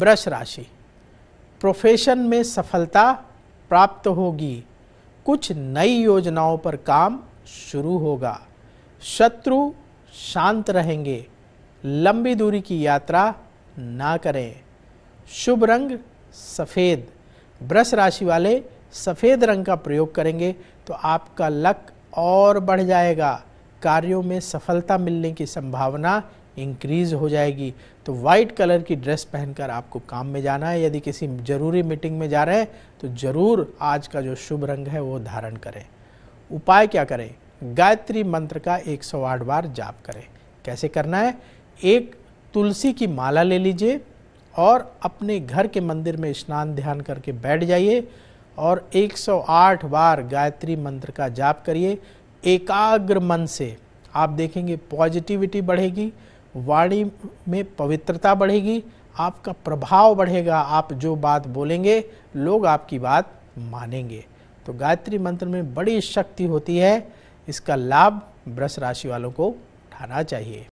वृष राशि प्रोफेशन में सफलता प्राप्त होगी कुछ नई योजनाओं पर काम शुरू होगा शत्रु शांत रहेंगे लंबी दूरी की यात्रा ना करें शुभ रंग सफ़ेद ब्रश राशि वाले सफ़ेद रंग का प्रयोग करेंगे तो आपका लक और बढ़ जाएगा कार्यों में सफलता मिलने की संभावना इंक्रीज हो जाएगी तो वाइट कलर की ड्रेस पहनकर आपको काम में जाना है यदि किसी ज़रूरी मीटिंग में जा रहे हैं तो ज़रूर आज का जो शुभ रंग है वो धारण करें उपाय क्या करें गायत्री मंत्र का 108 बार जाप करें कैसे करना है एक तुलसी की माला ले लीजिए और अपने घर के मंदिर में स्नान ध्यान करके बैठ जाइए और 108 बार गायत्री मंत्र का जाप करिए एकाग्र मन से आप देखेंगे पॉजिटिविटी बढ़ेगी वाणी में पवित्रता बढ़ेगी आपका प्रभाव बढ़ेगा आप जो बात बोलेंगे लोग आपकी बात मानेंगे तो गायत्री मंत्र में बड़ी शक्ति होती है इसका लाभ वृष राशि वालों को उठाना चाहिए